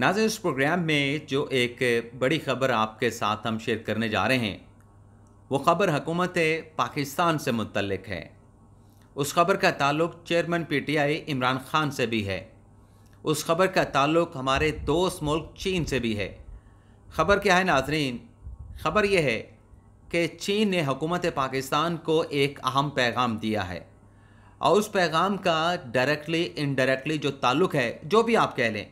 नाजिर इस प्रोग्राम में जो एक बड़ी ख़बर आपके साथ हम शेयर करने जा रहे हैं वो ख़बर हकूमत पाकिस्तान से मुतलक है उस खबर का ताल्लुक चेयरमैन पीटीआई इमरान खान से भी है उस खबर का ताल्लुक हमारे दोस्त मुल्क चीन से भी है खबर क्या है नाजरीन खबर यह है कि चीन ने हकूमत पाकिस्तान को एक अहम पैगाम दिया है और उस पैगाम का डायरेक्टली इनडायरेक्टली जो ताल्लुक है जो भी आप कह लें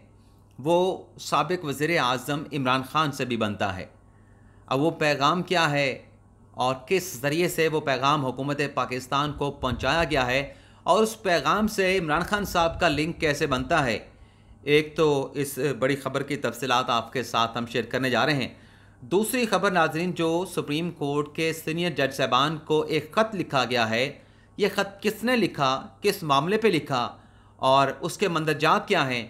वो सबक वज़र अज़म इमरान ख़ान से भी बनता है अब वो पैगाम क्या है और किस ज़रिए से वो पैगाम हुकूमत पाकिस्तान को पहुँचाया गया है और उस पैगाम से इमरान खान साहब का लिंक कैसे बनता है एक तो इस बड़ी ख़बर की तफसलत आपके साथ हम शेयर करने जा रहे हैं दूसरी खबर नाजरीन जो सुप्रीम कोर्ट के सीनियर जज साहबान को एक ख़त लिखा गया है ये ख़त किसने लिखा किस मामले पे लिखा और उसके मंदरजात क्या हैं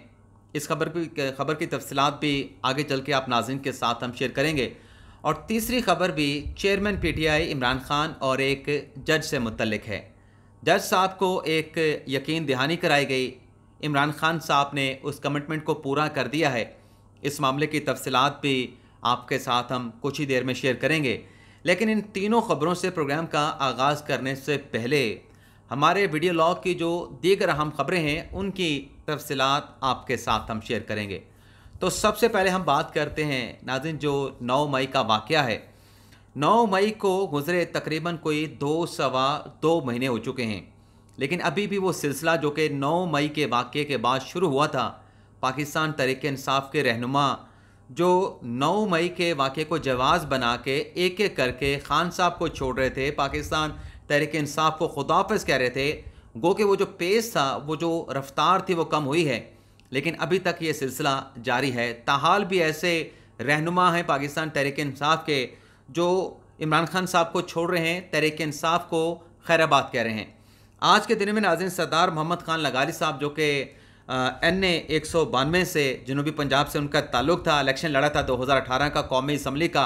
इस खबर की खबर की तफसलत भी आगे चल के आप नाजिन के साथ हम शेयर करेंगे और तीसरी खबर भी चेयरमैन पीटीआई इमरान खान और एक जज से मुतलक है जज साहब को एक यकीन दहानी कराई गई इमरान खान साहब ने उस कमिटमेंट को पूरा कर दिया है इस मामले की तफसलत भी आपके साथ हम कुछ ही देर में शेयर करेंगे लेकिन इन तीनों खबरों से प्रोग्राम का आगाज़ करने से पहले हमारे वीडियो लॉग की जो दीगर अहम खबरें हैं उनकी तफसलत आपके साथ हम शेयर करेंगे तो सबसे पहले हम बात करते हैं नाजिन जो 9 मई का वाक़ है 9 मई को गुजरे तकरीबन कोई दो सवा दो महीने हो चुके हैं लेकिन अभी भी वो सिलसिला जो कि 9 मई के वाक़े के बाद शुरू हुआ था पाकिस्तान तरीके इंसाफ के रहनुमा जो 9 मई के वाक़े को जवाज़ बना के एक एक करके खान साहब को छोड़ रहे थे पाकिस्तान तहरीक इंसाफ को खुदाफज कह रहे थे गो कि वो जो पेस था वो जो रफ्तार थी वो कम हुई है लेकिन अभी तक ये सिलसिला जारी है ताहाल भी ऐसे रहनुमा हैं पाकिस्तान तहरीक इंसाफ के जो इमरान खान साहब को छोड़ रहे हैं तहरीक इंसाफ को खैराबाद कह रहे हैं आज के दिन में नाजिन सरदार मोहम्मद खान लगारी साहब जो कि एन ए एक सौ बानवे से जनूबी पंजाब से उनका ताल्लुक था इलेक्शन लड़ा था 2018 का कौमी इसम्बली का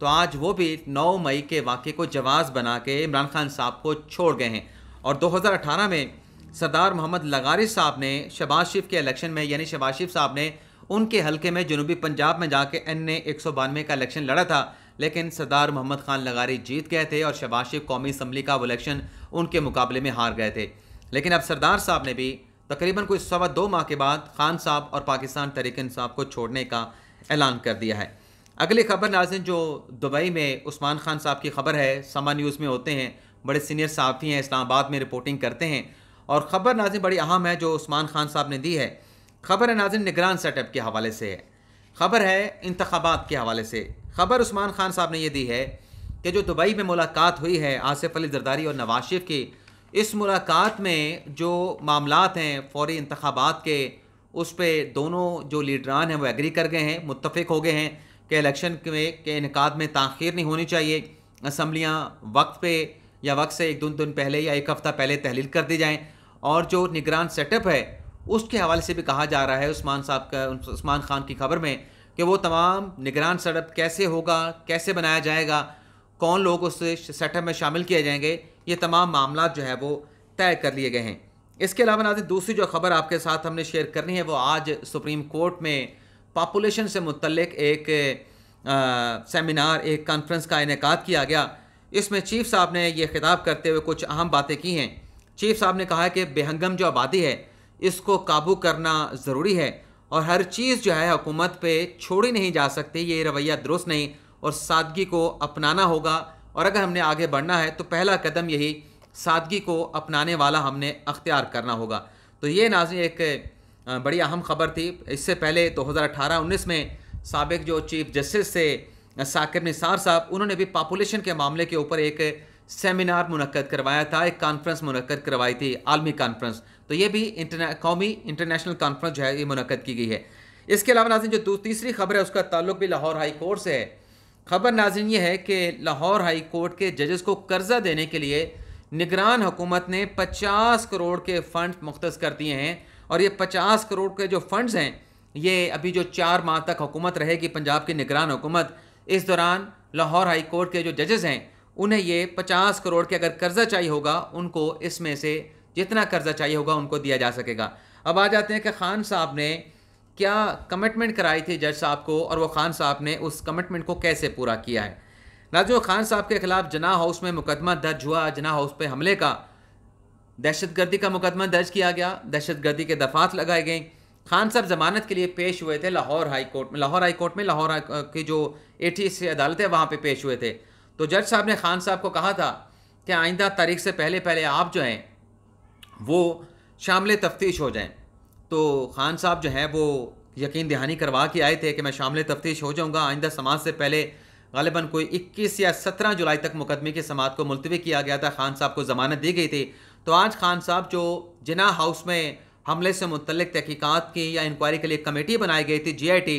तो आज वो भी 9 मई के वाक़े को जवाब बना के इमरान खान साहब को छोड़ गए हैं और 2018 में सरदार मोहम्मद लगारिस साहब ने शबाज शिफ के इलेक्शन में यानी शबाज शिफ साहब ने उनके हलके में जनूबी पंजाब में जाके एन ने एक का इलेक्शन लड़ा था लेकिन सरदार मोहम्मद खान लगारी जीत गए थे और शबाज शिफ कौमी असम्बली का वो इलेक्शन उनके मुकाबले में हार गए थे लेकिन अब सरदार साहब ने भी तकरीबन कोई सवा दो माह के बाद खान साहब और पाकिस्तान तरीक साहब को छोड़ने का ऐलान कर दिया है अगली खबर नाजिन जो दुबई में उस्मान खान साहब की खबर है समा न्यूज़ में होते हैं बड़े सीनियर साफ़ी हैं इस्लामाबाद में रिपोर्टिंग करते हैं और ख़बर नाजिन बड़ी अहम है जो उस्मान खान साहब ने दी है खबर है नाजिन निगरान सेटअप के हवाले से है खबर है इंतबात के हवाले से खबर उस्मान खान साहब ने यह दी है कि जो दुबई में मुलाकात हुई है आसिफ अली जरदारी और नवाज शरीफ की इस मुलाकात में जो मामला हैं फौरी इंतबात के उस पर दोनों जो लीडरान हैं वो एग्री कर गए हैं मुतफ़ हो गए हैं के इलेक्शन में के इनका में तखिर नहीं होनी चाहिए असम्बलियाँ वक्त पे या वक्त से एक दो दिन पहले या एक हफ़्ता पहले तहलील कर दी जाएँ और जो निगरान सेटअप है उसके हवाले से भी कहा जा रहा है उस्मान साहब का उस्मान खान की खबर में कि वो तमाम निगरान सेटअप कैसे होगा कैसे बनाया जाएगा कौन लोग उस सेटअप में शामिल किए जाएंगे ये तमाम मामला जो है वो तय कर लिए गए हैं इसके अलावा नाजिर दूसरी जो खबर आपके साथ हमने शेयर करनी है वो आज सुप्रीम कोर्ट में पापुलेशन से मुतलक एक सेमिनार एक कॉन्फ्रेंस का इनका किया गया इसमें चीफ साहब ने यह खिताब करते हुए कुछ अहम बातें की हैं चीफ साहब ने कहा कि बेहंगम जो आबादी है इसको काबू करना ज़रूरी है और हर चीज़ जो है हुकूमत पे छोड़ी नहीं जा सकती ये रवैया दुरुस्त नहीं और सादगी को अपनाना होगा और अगर हमने आगे बढ़ना है तो पहला कदम यही सादगी को अपनाने वाला हमने अख्तियार करना होगा तो ये नाजी एक बड़ी अहम खबर थी इससे पहले 2018-19 तो में सबक जो चीफ जस्टिस थे साकिब निसार साहब उन्होंने भी पापुलेशन के मामले के ऊपर एक सेमिनार मनक़द करवाया था एक कॉन्फ्रेंस मनकद करवाई थी आलमी कॉन्फ्रेंस तो ये भी इंटरना कौमी इंटरनेशनल कॉन्फ्रेंस जो है ये मनक़द की गई है इसके अलावा नाजिन जो तीसरी खबर है उसका ताल्लुक भी लाहौर हाई कोर्ट से है खबर नाजिन ये है कि लाहौर हाई कोर्ट के जजेस को कर्जा देने के लिए निगरान हुकूमत ने 50 करोड़ के फंड मुख्त कर दिए हैं और ये पचास करोड़ के जो फंड्स हैं ये अभी जो चार माह तक हुकूमत रहेगी पंजाब की निगरान हुकूमत इस दौरान लाहौर हाई कोर्ट के जो जजेस हैं उन्हें ये पचास करोड़ के अगर कर्ज़ा चाहिए होगा उनको इसमें से जितना कर्ज़ा चाहिए होगा उनको दिया जा सकेगा अब आ जाते हैं कि खान साहब ने क्या कमिटमेंट कराई थी जज साहब को और वो खान साहब ने उस कमिटमेंट को कैसे पूरा किया है नाजो खान साहब के खिलाफ जना हाउस में मुकदमा दर्ज हुआ जना हाउस पर हमले का दहशतगर्दी का मुकदमा दर्ज किया गया दहशतगर्दी के दफात लगाए गए खान साहब जमानत के लिए पेश हुए थे लाहौर हाई कोर्ट में लाहौर हाई कोर्ट में लाहौर की जो ए टी एस अदालत है वहाँ पे पेश हुए थे तो जज साहब ने खान साहब को कहा था कि आइंदा तारीख से पहले पहले आप जो हैं वो शामिल तफ्तीश हो जाएँ तो खान साहब जो हैं वो यकीन दहानी करवा के आए थे कि मैं शामिल तफ्तीश हो जाऊँगा आइंदा समाज से पहले गालिबा कोई इक्कीस या सत्रह जुलाई तक मुकदमे की समात को मुलतवी किया गया था खान साहब को ज़मानत दी गई थी तो आज खान साहब जो जिना हाउस में हमले से मुतलक तहकीक़ात की या इंक्वायरी के लिए कमेटी बनाई गई थी जीआईटी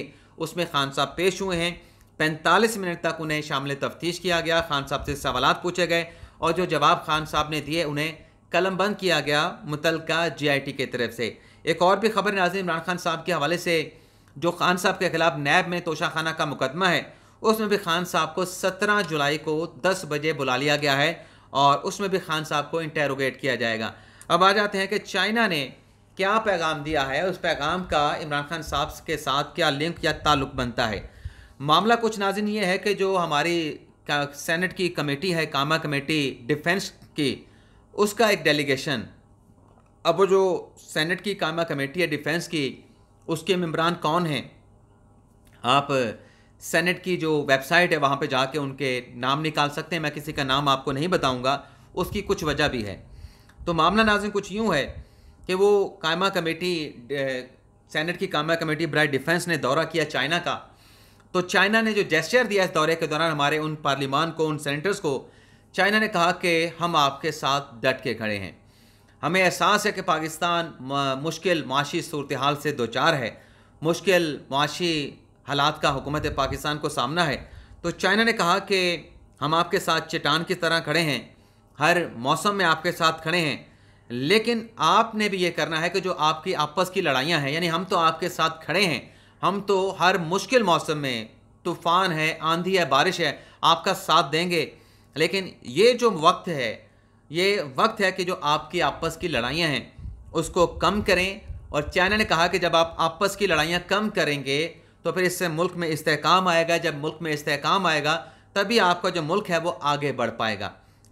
उसमें खान साहब पेश हुए हैं पैंतालीस मिनट तक उन्हें शामिल तफ्तीश किया गया खान साहब से सवाल पूछे गए और जो जवाब खान साहब ने दिए उन्हें कलमबंद किया गया मुतल जी आई टी की तरफ से एक और भी खबर नाजिम इमरान खान साहब के हवाले से जो खान साहब के खिलाफ नैब में तोशाखाना का मुकदमा है उसमें भी खान साहब को सत्रह जुलाई को दस बजे बुला लिया गया है और उसमें भी खान साहब को इंटेरोगेट किया जाएगा अब आ जाते हैं कि चाइना ने क्या पैगाम दिया है उस पैगाम का इमरान खान साहब के साथ क्या लिंक या ताल्लुक बनता है मामला कुछ नाजिन ये है कि जो हमारी सेनेट की कमेटी है कामा कमेटी डिफेंस की उसका एक डेलीगेशन अब वो जो सेनेट की कामा कमेटी है डिफेंस की उसके मम्बरान कौन हैं आप सेनेट की जो वेबसाइट है वहाँ पे जाके उनके नाम निकाल सकते हैं मैं किसी का नाम आपको नहीं बताऊँगा उसकी कुछ वजह भी है तो मामला नाजिम कुछ यूँ है कि वो कायमा कमेटी सेनेट की कायमा कमेटी ब्राइट डिफेंस ने दौरा किया चाइना का तो चाइना ने जो जेस्चर दिया इस दौरे के दौरान हमारे उन पार्लिमान को उन सेनेटर्स को चाइना ने कहा कि हम आपके साथ डट के खड़े हैं हमें एहसास है कि पाकिस्तान मुश्किल माशी सूरत हाल से दो चार है मुश्किल माशी हालात का हुकूमत पाकिस्तान को सामना है तो चाइना ने कहा कि हम आपके साथ चट्टान की तरह खड़े हैं हर मौसम में आपके साथ खड़े हैं लेकिन आपने भी ये करना है कि जो आपकी आपस की लड़ाइयाँ हैं यानी हम तो आपके साथ खड़े हैं हम तो हर मुश्किल मौसम में तूफ़ान है आंधी है बारिश है आपका साथ देंगे लेकिन ये जो वक्त है ये वक्त है कि जो आपकी आपस की लड़ाइयाँ हैं उसको कम करें और चाइना ने कहा कि जब आप आपस की लड़ाइयाँ कम करेंगे तो फिर इससे मुल्क में इस्तेकाम आएगा जब मुल्क में इस्तेकाम आएगा तभी आपका जो मुल्क है वो आगे बढ़ पाएगा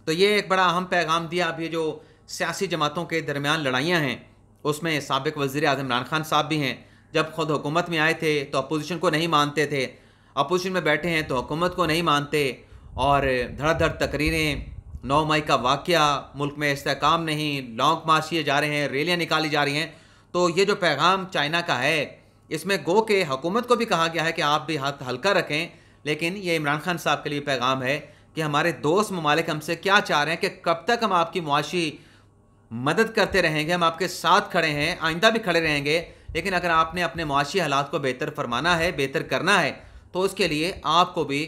तो ये एक बड़ा अहम पैगाम दिया अब ये जो सियासी जमातों के दरमियान लड़ाइयाँ हैं उसमें सबक वज़ी अजम इमरान खान साहब भी हैं जब खुद हुकूमत में आए थे तो अपोजिशन को नहीं मानते थे अपोजिशन में बैठे हैं तो हुकूमत को नहीं मानते और धड़ाधड़ तकरीरें नौ मई का वाक़ मुल्क में इसकाम नहीं लॉन्ग मार्च किए जा रहे हैं रैलियाँ निकाली जा रही हैं तो ये जो पैगाम चाइना का है इसमें गो के हुकूमत को भी कहा गया है कि आप भी हाथ हल्का रखें लेकिन ये इमरान खान साहब के लिए पैगाम है कि हमारे दोस्त ममालिक हमसे क्या चाह रहे हैं कि कब तक हम आपकी मुआशी मदद करते रहेंगे हम आपके साथ खड़े हैं आइंदा भी खड़े रहेंगे लेकिन अगर आपने अपने मुआशी हालात को बेहतर फरमाना है बेहतर करना है तो उसके लिए आपको भी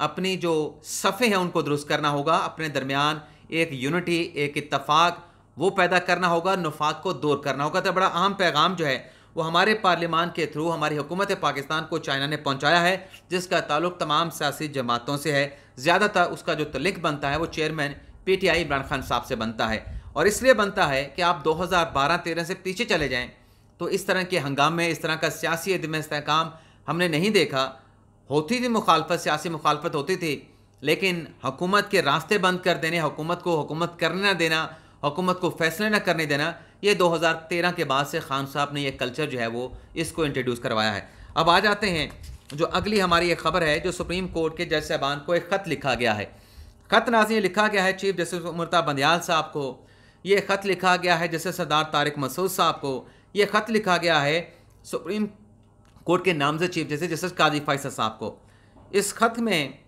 अपनी जो सफ़े हैं उनको दुरुस्त करना होगा अपने दरमियान एक यूनिटी एक इतफाक़ वो पैदा करना होगा नफाक को दूर करना होगा तो बड़ा अहम पैगाम जो है वो हमारे पार्लियामान के थ्रू हमारी हुकूमत पाकिस्तान को चाइना ने पहुँचाया है जिसका ताल्लुक तमाम सियासी जमातों से है ज़्यादातर उसका जो तलिक बनता है वो chairman P T I Imran Khan साहब से बनता है और इसलिए बनता है कि आप 2012-13 से पीछे चले जाएँ तो इस तरह के हंगामे इस तरह का सियासी अदम इसकाम हमने नहीं देखा होती थी मुखालफत सियासी मुखालफत होती थी लेकिन हुकूमत के रास्ते बंद कर देने हुकूमत को हुकूमत करने ना देना हुकूमत को फैसले ना करने देना ये 2013 के बाद से खान साहब ने ये कल्चर जो है वो इसको इंट्रोड्यूस करवाया है अब आ जाते हैं जो अगली हमारी एक खबर है जो सुप्रीम कोर्ट के जज साहबान को एक ख़त लिखा गया है ख़त नाजी लिखा गया है चीफ जस्टिस उमरता बंदयाल साहब को ये ख़त लिखा गया है जैसे सरदार तारिक मसूद साहब को ये ख़त लिखा गया है सुप्रीम कोर्ट के से chief justice justice Qazi Faisal साहब को इस ख़त में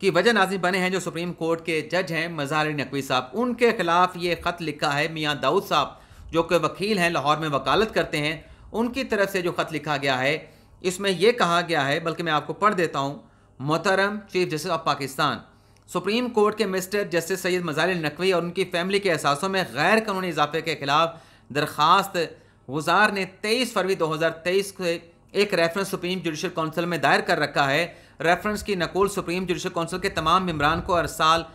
कि वजह नाजिम बने हैं जो सुप्रीम कोर्ट के जज हैं मज़ार नकवी साहब उनके ख़िलाफ़ ये ख़त लिखा है मियाँ दाऊद साहब जो कि वकील हैं लाहौर में वकालत करते हैं उनकी तरफ से जो ख़त लिखा गया है इसमें यह कहा गया है बल्कि मैं आपको पढ़ देता हूँ मोहतरम chief justice of Pakistan supreme court के मिस्टर जस्टिस सैयद मजाल नकवी और उनकी फैमिली के एहसासों में गैर कानूनी इजाफे के खिलाफ दरख्वास्त गुजार ने 23 फरवरी 2023 को एक रेफरेंस सुप्रीम जुडिशल काउंसिल में दायर कर रखा है रेफरेंस की नकोल सुप्रीम जुडिशल काउंसिल के तमाम मम्बरान को हर साल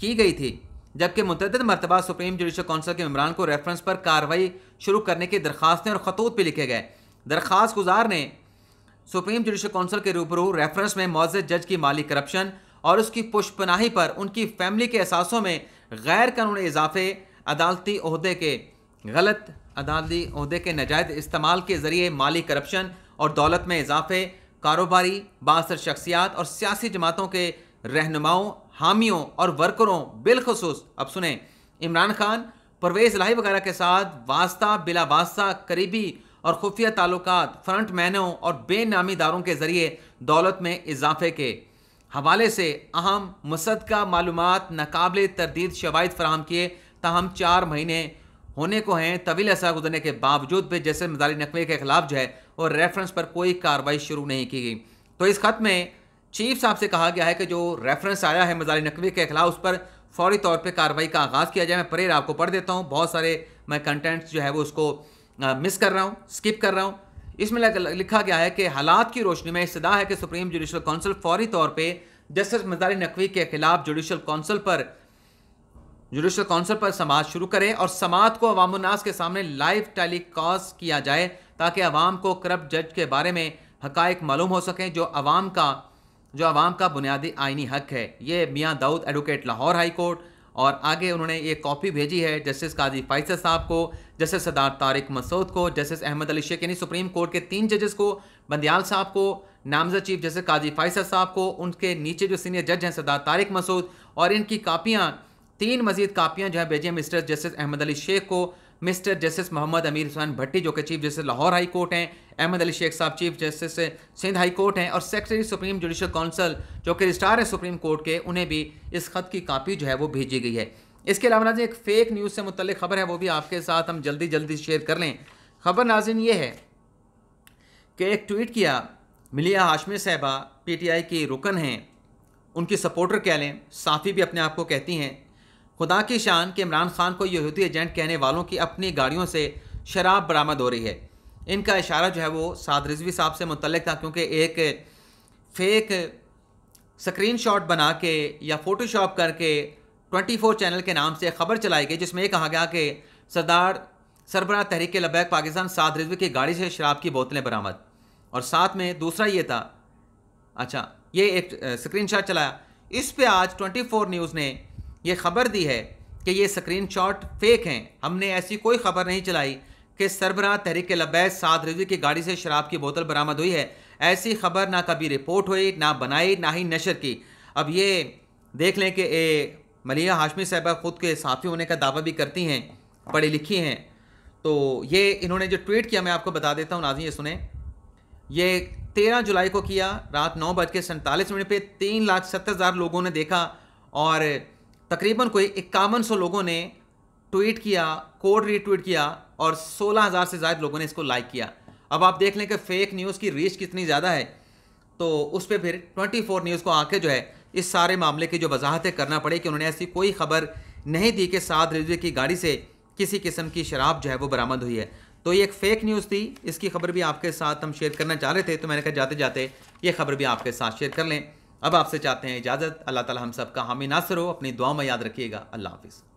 की गई थी जबकि मुतद मरतबा सुप्रीम जुडिशल काउंसिल के मम्बरान को रेफरेंस पर कार्रवाई शुरू करने की दरखास्तें और खतूत भी लिखे गए दरख्वास गुजार ने सुप्रीम जुडिशल काउंसिल के रूबरू रेफरेंस में मौजे जज की माली करप्शन और उसकी पुष्पनाही पर उनकी फैमिली के असासों में गैर कानूनी इजाफे अदालती अहदे के गलत अदालती अहदे के नजायज इस्तेमाल के ज़रिए माली करप्शन और दौलत में इजाफे कारोबारी बासर शख्सियात और सियासी जमातों के रहनुमाओं हामियों और वर्करों बिलखसूस अब सुने इमरान खान परवेज लाही वगैरह के साथ वास्ता बिला वास्ता करीबी और खुफिया ताल्लुक फ्रंट मैनों और बेनामीदारों के ज़रिए दौलत में इजाफे के हवाले से अहम मसद का मालूम नाकबिल तरदीद शवाद फराहम किए तहम चार महीने होने को हैं तवील ऐसा गुजरने के बावजूद भी जैसे मजारी नकवी के खिलाफ जो है और रेफरेंस पर कोई कार्रवाई शुरू नहीं की गई तो इस खत में चीफ साहब से कहा गया है कि जो रेफरेंस आया है मजारी नकवी के खिलाफ उस पर फौरी तौर पे कार्रवाई का आगाज़ किया जाए मैं परेर आपको पढ़ देता हूँ बहुत सारे मैं कंटेंट्स जो है वो उसको मिस कर रहा हूँ स्किप कर रहा हूँ इसमें लिखा गया है कि हालात की रोशनी में इस्तः है कि सुप्रीम जुडिशल काउंसिल फौरी तौर पर जस्टिस मजारी नकवी के खिलाफ जुडिशल काउंसिल पर जुडिशल काउंसिल पर समाज शुरू करें और समाज को अवामनास के सामने लाइव टेलीकास्ट किया जाए ताकि अवाम को करप्ट जज के बारे में हकायक मालूम हो सकें जो अवाम का जो आवाम का बुनियादी आइनी हक है ये Mian Dawood advocate Lahore high court और आगे उन्होंने ये कॉपी भेजी है जस्टिस काजी फाइसर साहब को जस्टिस सदार तारिक मसूद को जस्टिस अहमद अली शेख यानी सुप्रीम कोर्ट के तीन जजेस को बंदियाल साहब को नामजद चीफ जस्टिस काजी फाइसर साहब को उनके नीचे जो सीनियर जज हैं सदार तारिक मसूद और इनकी कापियाँ तीन मजीद कापियाँ जो है भेजी हैं मिस्टर जस्टिस अहमद अली शेख को मिस्टर जस्टिस मोहम्मद अमीर हुसैन भट्टी जो कि chief justice Lahore high court हैं अहमद अली शेख साहब chief justice Sindh high court हैं और सेक्रेटरी सुप्रीम जुडिशल काउंसिल जो कि रजिस्टार है सुप्रीम कोर्ट के उन्हें भी इस खत की कापी जो है वो भेजी गई है इसके अलावा नाजी एक फेक न्यूज़ से मुतल खबर है वो भी आपके साथ हम जल्दी जल्दी शेयर कर लें खबर नाजिन ये है कि एक ट्वीट किया मिलिया हाशमी साहबा पी टी आई की रुकन हैं उनकी सपोर्टर कह लें साफ़ी भी अपने आप को कहती हैं खुदा की शान के इमरान खान को यहूदी एजेंट कहने वालों की अपनी गाड़ियों से शराब बरामद हो रही है इनका इशारा जो है वो साद रिजवी साहब से मुतलक था क्योंकि एक फेक स्क्रीन शॉट बना के या फ़ोटोशॉप करके 24 चैनल के नाम से खबर चलाई गई जिसमें यह कहा गया कि सरदार सरबरा तहरीक लबैक पाकिस्तान साद रिजवी की गाड़ी से शराब की बोतलें बरामद और साथ में दूसरा ये था अच्छा ये एक शॉट चलाया इस पर आज फोर न्यूज़ ने ये खबर दी है कि ये शॉट फेक हैं हमने ऐसी कोई खबर नहीं चलाई कि सरबराह तहरीक लबैस साद रिजवी की गाड़ी से शराब की बोतल बरामद हुई है ऐसी खबर ना कभी रिपोर्ट हुई ना बनाई ना ही नशर की अब ये देख लें कि मलिया हाशमी साहबा खुद के साफ़ी होने का दावा भी करती हैं पढ़ी लिखी हैं तो ये इन्होंने जो ट्वीट किया मैं आपको बता देता हूँ नाजी ये सुने ये तेरह जुलाई को किया रात नौ बज के सैंतालीस मिनट पर तीन लाख सत्तर हज़ार लोगों ने देखा और तकरीबन कोई इक्यावन सौ लोगों ने ट्वीट किया कोड रीट्वीट किया और सोलह हज़ार से ज़्यादा लोगों ने इसको लाइक किया अब आप देख लें कि फेक न्यूज़ की रीच कितनी ज़्यादा है तो उस पर फिर ट्वेंटी फोर न्यूज़ को आके जो है इस सारे मामले की जो वजाहतें करना पड़े कि उन्होंने ऐसी कोई खबर नहीं दी कि सात रेलवे की गाड़ी से किसी किस्म की शराब जो है वो बरामद हुई है तो ये एक फेक न्यूज़ थी इसकी खबर भी आपके साथ हम शेयर करना चाह रहे थे तो मैंने कहा जाते जाते ये खबर भी आपके साथ शेयर कर लें अब आपसे चाहते हैं इजाज़त अल्लाह ताला हम सब का हामी नासर हो अपनी दुआ में याद रखिएगा अल्लाह हाफिज़